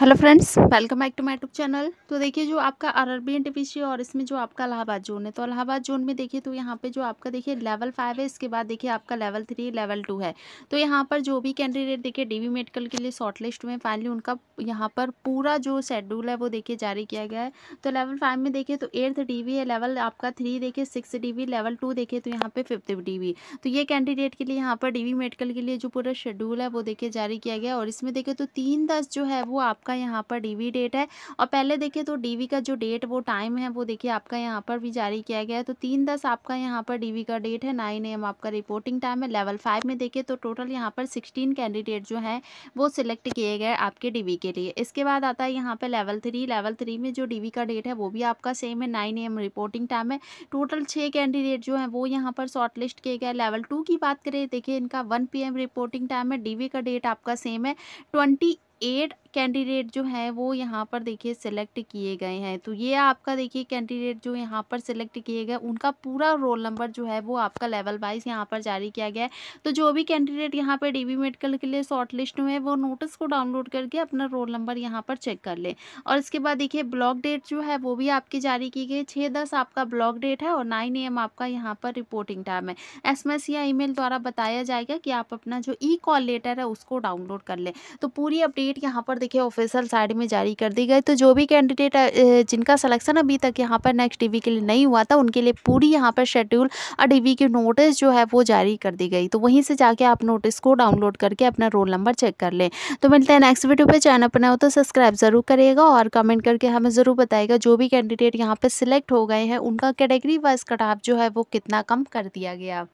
hello friends welcome back to my YouTube channel तो देखिए जो आपका अरबियन डिविशी और इसमें जो आपका इलाहाबाद जोन है तो इलाहाबाद जोन में देखिए तो यहाँ पे जो आपका देखिए लेवल फाइव है इसके बाद देखिए आपका लेवल थ्री लेवल टू है तो यहाँ पर जो भी कैंडिडेट देखिए डीवी मेडिकल के लिए शॉर्ट लिस्ट में फाइनली उनका यहाँ पर पूरा जो शेड्यूल है वो देखिए जारी किया गया है तो लेवल फाइव में देखिए तो एट्थ डी है लेवल आपका थ्री देखिए सिक्स डी लेवल टू देखिए तो यहाँ पर फिफ्थ डी तो ये कैंडिडेट के लिए यहाँ पर डी मेडिकल के लिए जो पूरा शेड्यूल है वो देखिए जारी किया गया और इसमें देखिए तो तीन दस जो है वो आप आपका यहाँ पर डी डेट है और पहले देखिए तो डी का जो डेट वो टाइम है वो देखिए आपका यहाँ पर भी जारी किया गया है तो तीन दस आपका यहाँ पर डी का डेट है नाइन एम आपका रिपोर्टिंग टाइम है लेवल फाइव में देखिए तो टोटल यहाँ पर सिक्सटीन कैंडिडेट जो हैं वो सिलेक्ट किए गए आपके डी के लिए इसके बाद आता है यहाँ पर लेवल थ्री लेवल थ्री में जो डी का डेट है वो भी आपका सेम है नाइन एम रिपोर्टिंग टाइम है टोटल छः कैंडिडेट जो हैं वो यहाँ पर शॉर्ट लिस्ट किए गए लेवल टू की बात करें देखिए इनका वन पी रिपोर्टिंग टाइम है डी का डेट आपका सेम है ट्वेंटी एट कैंडिडेट जो है वो यहाँ पर देखिए सिलेक्ट किए गए हैं तो ये आपका देखिए कैंडिडेट जो यहाँ पर सिलेक्ट किए गए उनका पूरा रोल नंबर जो है वो आपका लेवल वाइज यहाँ पर जारी किया गया है तो जो भी कैंडिडेट यहाँ पर डीबी मेडिकल के लिए शॉर्ट लिस्ट हुए वो नोटिस को डाउनलोड करके अपना रोल नंबर यहाँ पर चेक कर ले और इसके बाद देखिए ब्लॉक डेट जो है वो भी आपकी जारी की गई छः दस आपका ब्लॉक डेट है और नाइन ए आपका यहाँ पर रिपोर्टिंग टाइम है एस एम या ई द्वारा बताया जाएगा कि आप अपना जो ई कॉल लेटर है उसको डाउनलोड कर ले तो पूरी अपडेट डेट यहाँ पर देखिए ऑफिशियल साइड में जारी कर दी गई तो जो भी कैंडिडेट जिनका सिलेक्शन अभी तक यहाँ पर नेक्स्ट डीवी के लिए नहीं हुआ था उनके लिए पूरी यहाँ पर शेड्यूल और डीवी की नोटिस जो है वो जारी कर दी गई तो वहीं से जाके आप नोटिस को डाउनलोड करके अपना रोल नंबर चेक कर लें तो मिलते हैं नेक्स्ट वीडियो पर चैनल अपना हो तो सब्सक्राइब ज़रूर करेगा और कमेंट करके हमें ज़रूर बताएगा जो भी कैंडिडेट यहाँ पर सिलेक्ट हो गए हैं उनका कैटेगरी वाइज कटाप जो है वो कितना कम कर दिया गया